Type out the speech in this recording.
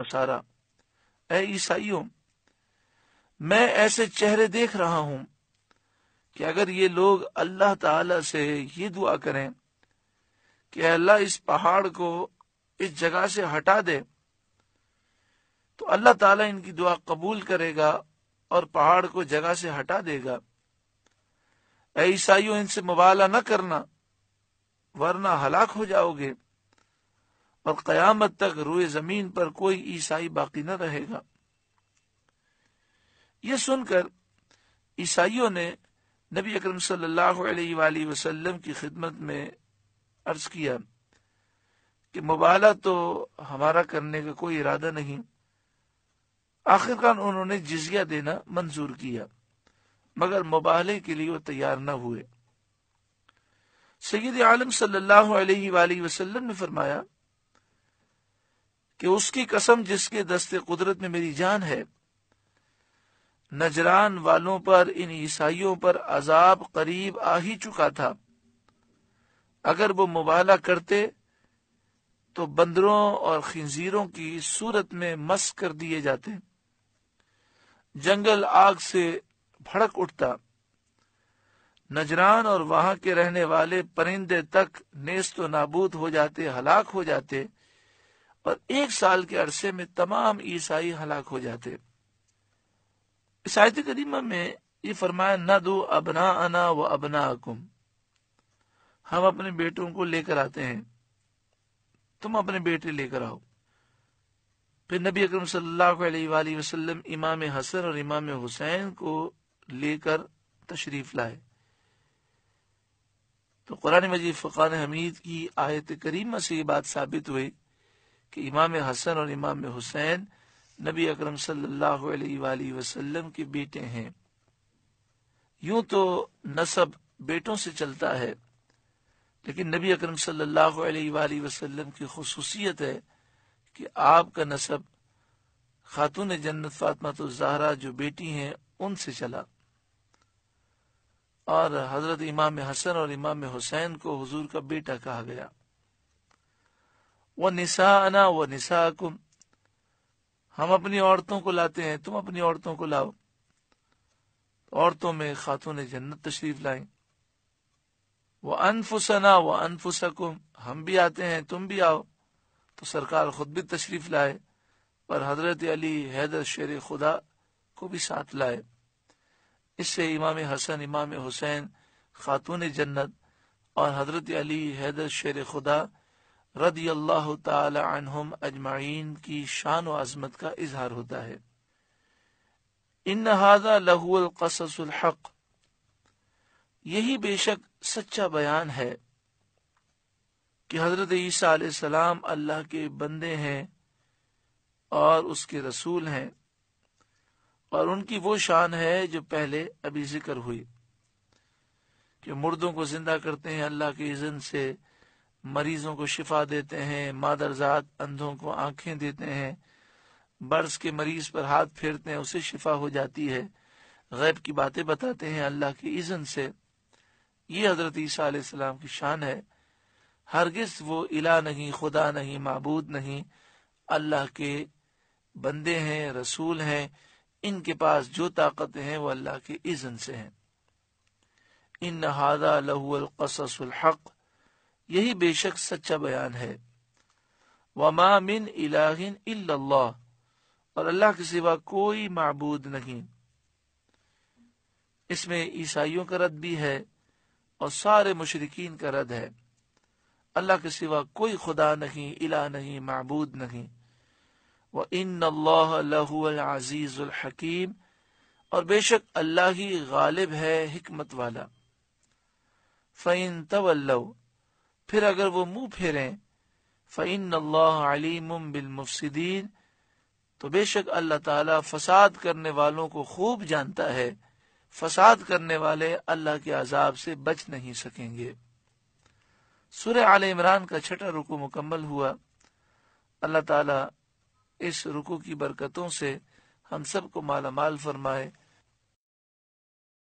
नसारा ए ईसाइयों मैं ऐसे चेहरे देख रहा हूं कि अगर ये लोग अल्लाह ताला से ये दुआ करें कि अल्लाह इस पहाड़ को इस जगह से हटा दे तो अल्लाह ताला इनकी दुआ कबूल करेगा और पहाड़ को जगह से हटा देगा ऐसाइयों इनसे मुबाला न करना वरना हलाक हो जाओगे और क़यामत तक रुए ज़मीन पर कोई ईसाई बाकी न रहेगा यह सुनकर ईसाइयों ने नबी अकरम सल्लल्लाहु अलैहि वसल्लम की खिदमत में अर्ज किया कि मुबाला तो हमारा करने का कोई इरादा नहीं आखिरकार उन्होंने जिजिया देना मंजूर किया मगर मुबाले के लिए वो तैयार न हुए सैद आलम सल्लल्लाहु अलैहि वसल्लम ने फरमाया कि उसकी कसम जिसके दस्ते कुदरत में मेरी जान है नजरान वालों पर इन ईसाइयों पर अजाब करीब आ ही चुका था अगर वो मुबाला करते तो बंदरों और खंजीरों की सूरत में मस कर दिए जाते जंगल आग से भड़क उठता नजरान और वहां के रहने वाले परिंदे तक नेस्त नाबूद हो जाते हलाक हो जाते और एक साल के अरसे में तमाम ईसाई हलाक हो जाते शायद करीमा में ये फरमाया न दो अबना अना व अबना अकुम हम अपने बेटों को लेकर आते हैं तुम अपने बेटे लेकर आओ फिर नबी अक्रम सल्लल्लाहु इमाम हसन और इमाम हुसैन को लेकर तशरीफ लाए तो कुरान मजीद फ़ुकान हमीद की आयत करीमा से ये बात साबित हुई कि इमाम हसन और इमाम हुसैन नबी अकरम सल्लल्लाहु अलैहि वसल्लम के बेटे हैं यूं तो नसब बेटों से चलता है लेकिन नबी अकरम सल्लल्लाहु अलैहि वसल्लम की खसूसियत है कि आपका नसब खातून जन्नत फातमा तो जहरा जो बेटी हैं उनसे चला और हजरत इमाम हसन और इमाम हुसैन को हुजूर का बेटा कहा गया वो निशा आना व निशा कुम हम अपनी औरतों को लाते हैं तुम अपनी औरतों को लाओ औरतों में खातून जन्नत तशरीफ लाई वो अनफुसना वो अनफुसकुम हम भी आते हैं तुम भी आओ तो सरकार खुद भी तशरीफ लाए पर हजरत अली हैदर शेर खुदा को भी साथ लाए इससे इमाम हसन इमाम हुसैन खातून जन्नत और हजरत अली हैदर शेर खुदा रदी अल्लाह तहम अजमाइन की शान आजमत का इजहार होता है इन नहाजा लहूल कससुल हक यही बेशक सच्चा बयान है कि हजरत ईसा सलाम अल्लाह के बंदे हैं और उसके रसूल हैं और उनकी वो शान है जो पहले अभी जिक्र हुई कि मुर्दों को जिंदा करते हैं अल्लाह के इज़न से मरीजों को शिफा देते हैं मादरजात अंधों को आंखें देते हैं बर्स के मरीज पर हाथ फेरते हैं उसे शिफा हो जाती है गैब की बातें बताते हैं अल्लाह के इज़न से ये हज़रत ईसा सलाम की शान है हरगिज वो इला नहीं खुदा नहीं मबूद नहीं अल्लाह के बंदे हैं रसूल हैं इनके पास जो ताकत हैं वो अल्लाह के इज़न से हैं इन नहादा लहूल कससुल हक़ यही बेशक सच्चा बयान है वामिन इलाहिन इल्लाह और अल्लाह के सिवा कोई मबूद नहीं इसमें ईसाइयों का रद भी है और सारे मुशरकिन का रद है अल्लाह के सिवा कोई खुदा नहीं इला नहीं मबूद नहीं व इन अल्लाहुल हकीम और बेशक अल्लाह ही गालिब है हिकमत वाला फ़ैन तवल्लव फिर अगर वो मुंह फेरें फ़ैन अलीम बिलमुफसदीन तो बेशक अल्लाह ताला फसाद करने वालों को खूब जानता है फसाद करने वाले अल्लाह के अजाब से बच नहीं सकेंगे सुर आल इमरान का छठा रुकू मुकम्मल हुआ अल्लाह ताला इस रुकू की बरकतों से हम सबको मालामाल फरमाए